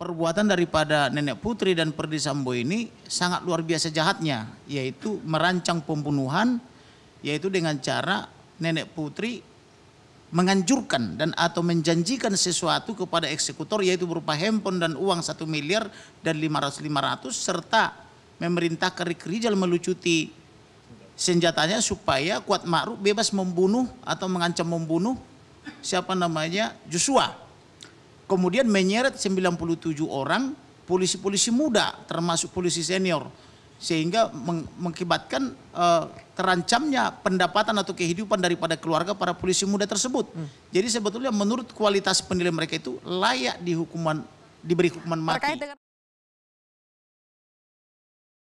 perbuatan daripada nenek putri dan Perdi Sambo ini sangat luar biasa jahatnya, yaitu merancang pembunuhan, yaitu dengan cara nenek putri menganjurkan dan atau menjanjikan sesuatu kepada eksekutor yaitu berupa handphone dan uang satu miliar dan 500-500 serta memerintah Rik Rijal melucuti senjatanya supaya Kuat makruh bebas membunuh atau mengancam membunuh siapa namanya Joshua kemudian menyeret 97 orang polisi-polisi muda termasuk polisi senior sehingga meng mengakibatkan uh, terancamnya pendapatan atau kehidupan daripada keluarga para polisi muda tersebut. Hmm. Jadi sebetulnya menurut kualitas penilaian mereka itu layak dihukuman diberi hukuman mati.